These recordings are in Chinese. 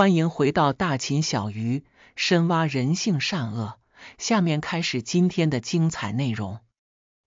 欢迎回到大秦小鱼，深挖人性善恶。下面开始今天的精彩内容。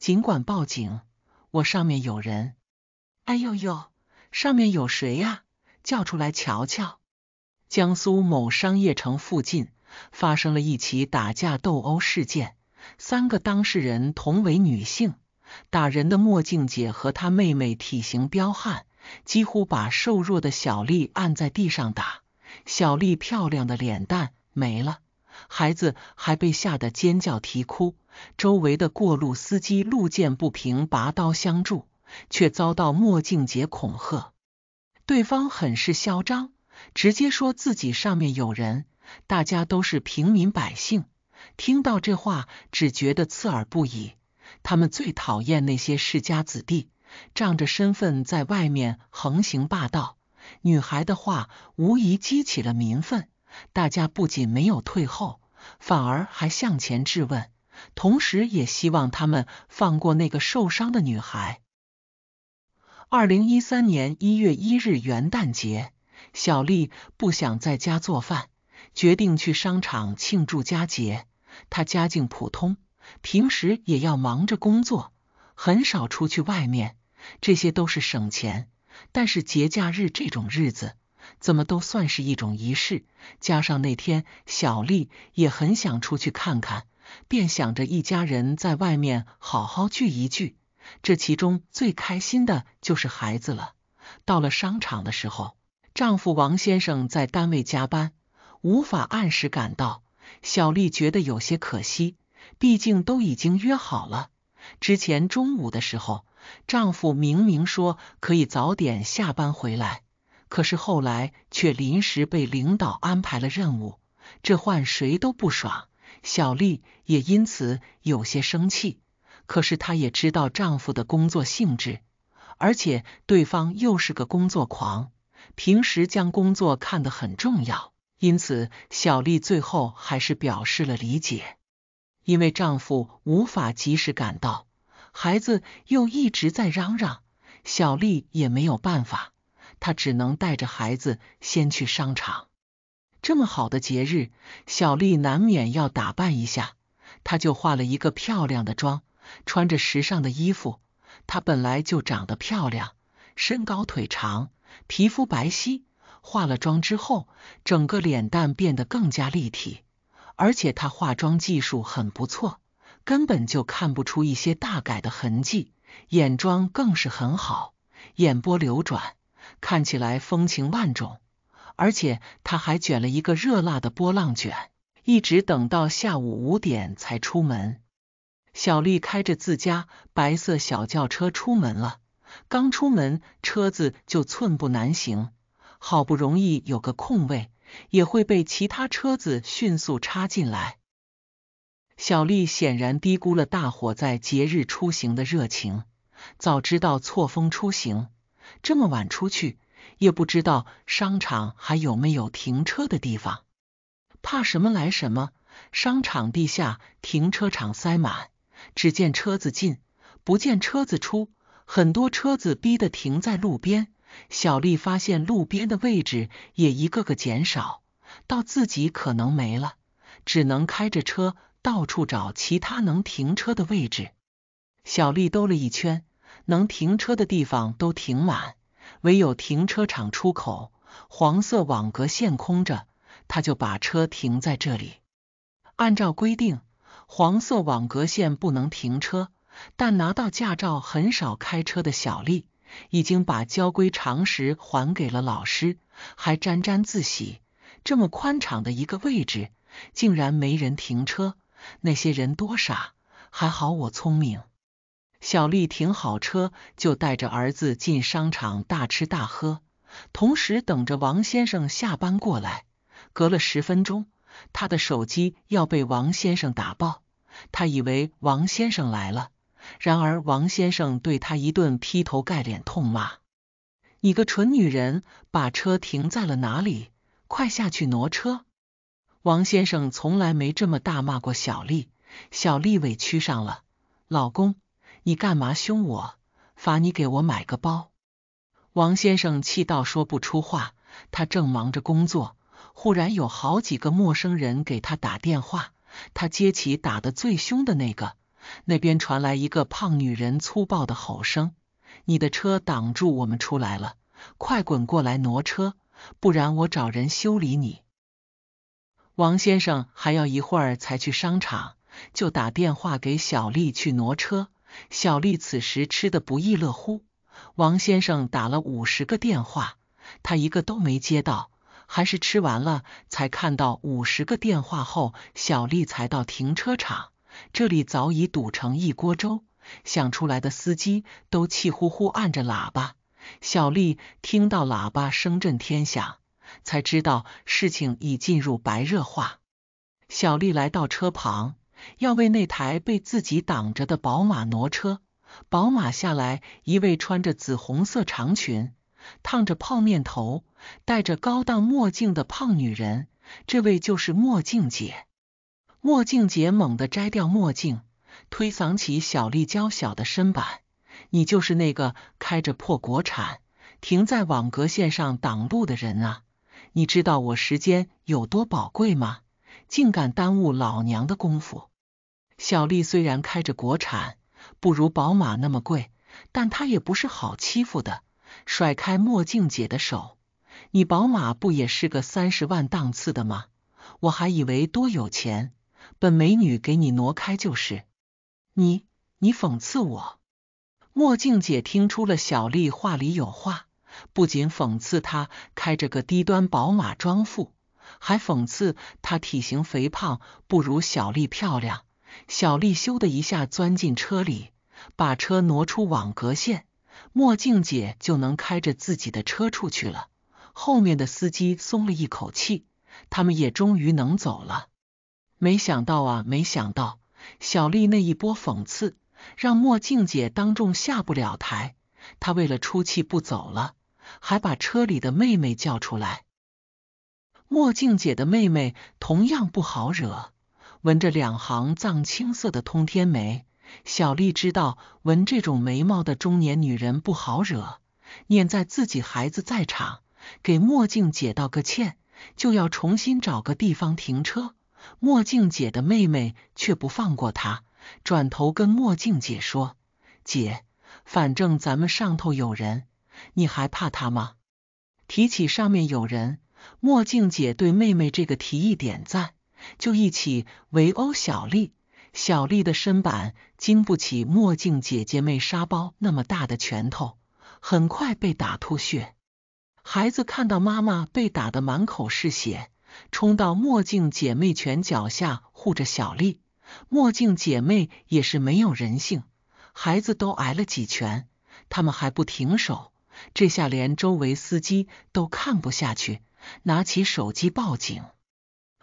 尽管报警，我上面有人。哎呦呦，上面有谁呀？叫出来瞧瞧。江苏某商业城附近发生了一起打架斗殴事件，三个当事人同为女性。打人的墨镜姐和她妹妹体型彪悍，几乎把瘦弱的小丽按在地上打。小丽漂亮的脸蛋没了，孩子还被吓得尖叫啼哭。周围的过路司机路见不平，拔刀相助，却遭到墨镜姐恐吓。对方很是嚣张，直接说自己上面有人。大家都是平民百姓，听到这话只觉得刺耳不已。他们最讨厌那些世家子弟，仗着身份在外面横行霸道。女孩的话无疑激起了民愤，大家不仅没有退后，反而还向前质问，同时也希望他们放过那个受伤的女孩。二零一三年一月一日元旦节，小丽不想在家做饭，决定去商场庆祝佳节。她家境普通，平时也要忙着工作，很少出去外面，这些都是省钱。但是节假日这种日子，怎么都算是一种仪式。加上那天小丽也很想出去看看，便想着一家人在外面好好聚一聚。这其中最开心的就是孩子了。到了商场的时候，丈夫王先生在单位加班，无法按时赶到。小丽觉得有些可惜，毕竟都已经约好了。之前中午的时候。丈夫明明说可以早点下班回来，可是后来却临时被领导安排了任务，这换谁都不爽。小丽也因此有些生气，可是她也知道丈夫的工作性质，而且对方又是个工作狂，平时将工作看得很重要，因此小丽最后还是表示了理解，因为丈夫无法及时赶到。孩子又一直在嚷嚷，小丽也没有办法，她只能带着孩子先去商场。这么好的节日，小丽难免要打扮一下，她就化了一个漂亮的妆，穿着时尚的衣服。她本来就长得漂亮，身高腿长，皮肤白皙，化了妆之后，整个脸蛋变得更加立体，而且她化妆技术很不错。根本就看不出一些大改的痕迹，眼妆更是很好，眼波流转，看起来风情万种。而且她还卷了一个热辣的波浪卷，一直等到下午五点才出门。小丽开着自家白色小轿车出门了，刚出门车子就寸步难行，好不容易有个空位，也会被其他车子迅速插进来。小丽显然低估了大伙在节日出行的热情。早知道错峰出行，这么晚出去也不知道商场还有没有停车的地方。怕什么来什么，商场地下停车场塞满，只见车子进，不见车子出，很多车子逼得停在路边。小丽发现路边的位置也一个个减少，到自己可能没了，只能开着车。到处找其他能停车的位置，小丽兜了一圈，能停车的地方都停满，唯有停车场出口黄色网格线空着，她就把车停在这里。按照规定，黄色网格线不能停车，但拿到驾照很少开车的小丽已经把交规常识还给了老师，还沾沾自喜：这么宽敞的一个位置，竟然没人停车。那些人多傻，还好我聪明。小丽停好车，就带着儿子进商场大吃大喝，同时等着王先生下班过来。隔了十分钟，她的手机要被王先生打爆，她以为王先生来了，然而王先生对她一顿劈头盖脸痛骂：“你个蠢女人，把车停在了哪里？快下去挪车！”王先生从来没这么大骂过小丽，小丽委屈上了。老公，你干嘛凶我？罚你给我买个包。王先生气到说不出话，他正忙着工作，忽然有好几个陌生人给他打电话。他接起打得最凶的那个，那边传来一个胖女人粗暴的吼声：“你的车挡住我们出来了，快滚过来挪车，不然我找人修理你。”王先生还要一会儿才去商场，就打电话给小丽去挪车。小丽此时吃的不亦乐乎。王先生打了五十个电话，他一个都没接到，还是吃完了才看到五十个电话后，小丽才到停车场。这里早已堵成一锅粥，想出来的司机都气呼呼按着喇叭。小丽听到喇叭声震天响。才知道事情已进入白热化。小丽来到车旁，要为那台被自己挡着的宝马挪车。宝马下来一位穿着紫红色长裙、烫着泡面头、戴着高档墨镜的胖女人，这位就是墨镜姐。墨镜姐猛地摘掉墨镜，推搡起小丽娇小的身板：“你就是那个开着破国产，停在网格线上挡路的人啊！”你知道我时间有多宝贵吗？竟敢耽误老娘的功夫！小丽虽然开着国产，不如宝马那么贵，但她也不是好欺负的。甩开墨镜姐的手，你宝马不也是个三十万档次的吗？我还以为多有钱，本美女给你挪开就是。你，你讽刺我？墨镜姐听出了小丽话里有话。不仅讽刺他开着个低端宝马装富，还讽刺他体型肥胖不如小丽漂亮。小丽羞的一下钻进车里，把车挪出网格线，墨镜姐就能开着自己的车出去了。后面的司机松了一口气，他们也终于能走了。没想到啊，没想到小丽那一波讽刺让墨镜姐当众下不了台，她为了出气不走了。还把车里的妹妹叫出来。墨镜姐的妹妹同样不好惹，纹着两行藏青色的通天眉。小丽知道纹这种眉毛的中年女人不好惹，念在自己孩子在场，给墨镜姐道个歉，就要重新找个地方停车。墨镜姐的妹妹却不放过她，转头跟墨镜姐说：“姐，反正咱们上头有人。”你还怕他吗？提起上面有人，墨镜姐对妹妹这个提议点赞，就一起围殴小丽。小丽的身板经不起墨镜姐姐妹沙包那么大的拳头，很快被打吐血。孩子看到妈妈被打得满口是血，冲到墨镜姐妹拳脚下护着小丽。墨镜姐妹也是没有人性，孩子都挨了几拳，他们还不停手。这下连周围司机都看不下去，拿起手机报警。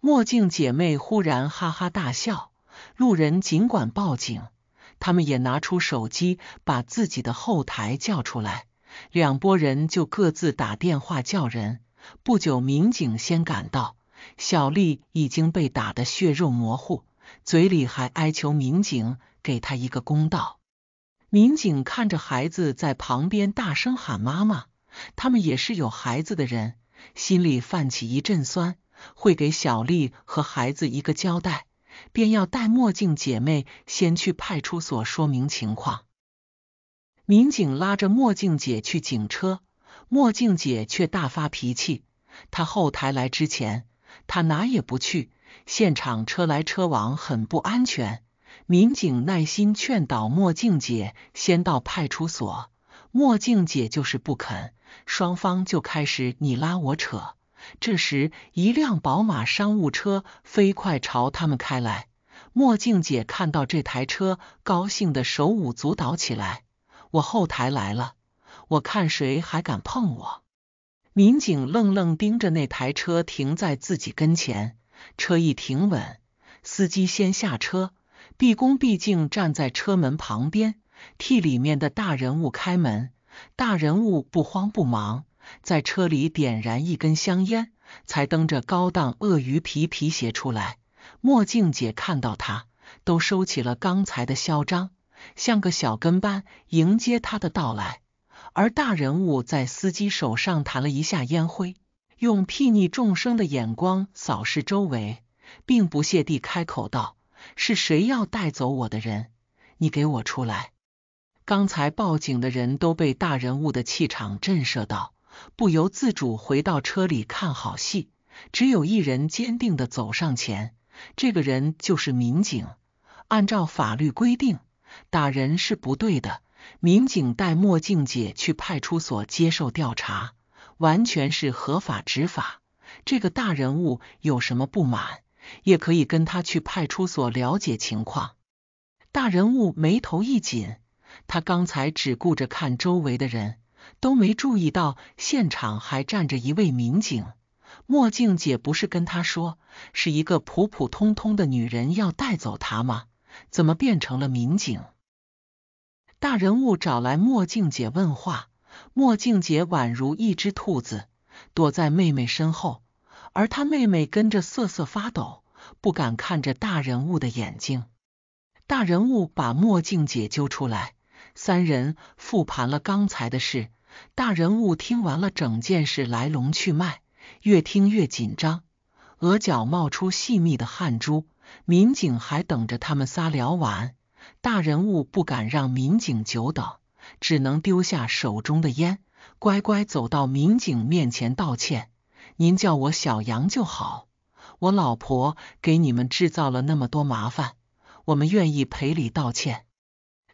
墨镜姐妹忽然哈哈大笑，路人尽管报警，他们也拿出手机把自己的后台叫出来，两拨人就各自打电话叫人。不久，民警先赶到，小丽已经被打得血肉模糊，嘴里还哀求民警给她一个公道。民警看着孩子在旁边大声喊妈妈，他们也是有孩子的人，心里泛起一阵酸，会给小丽和孩子一个交代，便要戴墨镜姐妹先去派出所说明情况。民警拉着墨镜姐去警车，墨镜姐却大发脾气。她后台来之前，她哪也不去，现场车来车往，很不安全。民警耐心劝导墨镜姐先到派出所，墨镜姐就是不肯，双方就开始你拉我扯。这时，一辆宝马商务车飞快朝他们开来。墨镜姐看到这台车，高兴的手舞足蹈起来：“我后台来了，我看谁还敢碰我！”民警愣愣盯着那台车停在自己跟前，车一停稳，司机先下车。毕恭毕敬站在车门旁边，替里面的大人物开门。大人物不慌不忙，在车里点燃一根香烟，才蹬着高档鳄鱼皮皮鞋出来。墨镜姐看到他，都收起了刚才的嚣张，像个小跟班迎接他的到来。而大人物在司机手上弹了一下烟灰，用睥睨众生的眼光扫视周围，并不屑地开口道。是谁要带走我的人？你给我出来！刚才报警的人都被大人物的气场震慑到，不由自主回到车里看好戏。只有一人坚定的走上前，这个人就是民警。按照法律规定，打人是不对的。民警带墨镜姐去派出所接受调查，完全是合法执法。这个大人物有什么不满？也可以跟他去派出所了解情况。大人物眉头一紧，他刚才只顾着看周围的人，都没注意到现场还站着一位民警。墨镜姐不是跟他说是一个普普通通的女人要带走他吗？怎么变成了民警？大人物找来墨镜姐问话，墨镜姐宛如一只兔子，躲在妹妹身后，而他妹妹跟着瑟瑟发抖。不敢看着大人物的眼睛，大人物把墨镜解救出来，三人复盘了刚才的事。大人物听完了整件事来龙去脉，越听越紧张，额角冒出细密的汗珠。民警还等着他们仨聊完，大人物不敢让民警久等，只能丢下手中的烟，乖乖走到民警面前道歉：“您叫我小杨就好。”我老婆给你们制造了那么多麻烦，我们愿意赔礼道歉。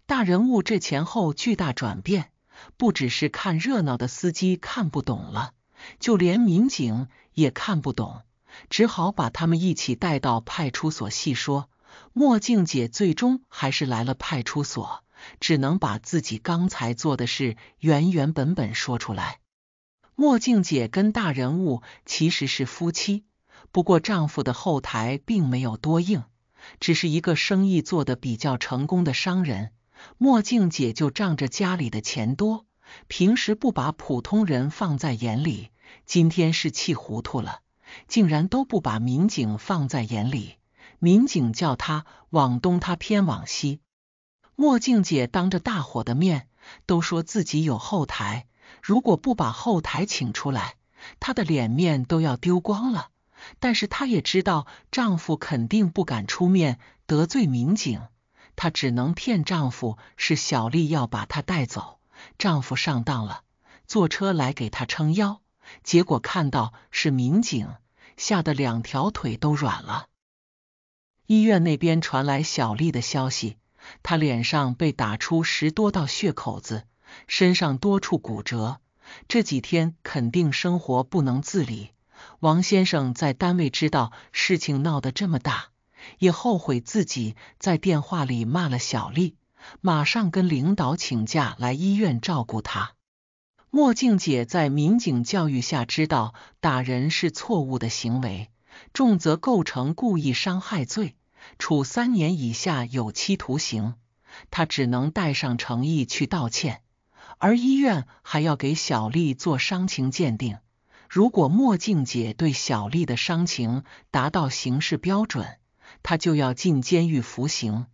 大人物这前后巨大转变，不只是看热闹的司机看不懂了，就连民警也看不懂，只好把他们一起带到派出所细说。墨镜姐最终还是来了派出所，只能把自己刚才做的事原原本本说出来。墨镜姐跟大人物其实是夫妻。不过丈夫的后台并没有多硬，只是一个生意做得比较成功的商人。墨镜姐就仗着家里的钱多，平时不把普通人放在眼里。今天是气糊涂了，竟然都不把民警放在眼里。民警叫他往东，他偏往西。墨镜姐当着大伙的面都说自己有后台，如果不把后台请出来，她的脸面都要丢光了。但是她也知道丈夫肯定不敢出面得罪民警，她只能骗丈夫是小丽要把她带走，丈夫上当了，坐车来给她撑腰，结果看到是民警，吓得两条腿都软了。医院那边传来小丽的消息，她脸上被打出十多道血口子，身上多处骨折，这几天肯定生活不能自理。王先生在单位知道事情闹得这么大，也后悔自己在电话里骂了小丽，马上跟领导请假来医院照顾她。墨镜姐在民警教育下知道打人是错误的行为，重则构成故意伤害罪，处三年以下有期徒刑。她只能带上诚意去道歉，而医院还要给小丽做伤情鉴定。如果墨镜姐对小丽的伤情达到刑事标准，她就要进监狱服刑。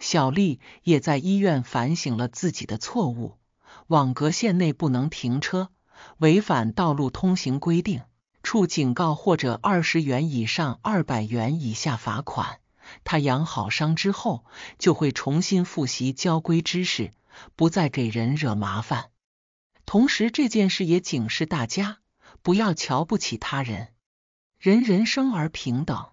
小丽也在医院反省了自己的错误。网格线内不能停车，违反道路通行规定，处警告或者二十元以上二百元以下罚款。她养好伤之后，就会重新复习交规知识，不再给人惹麻烦。同时，这件事也警示大家。不要瞧不起他人，人人生而平等。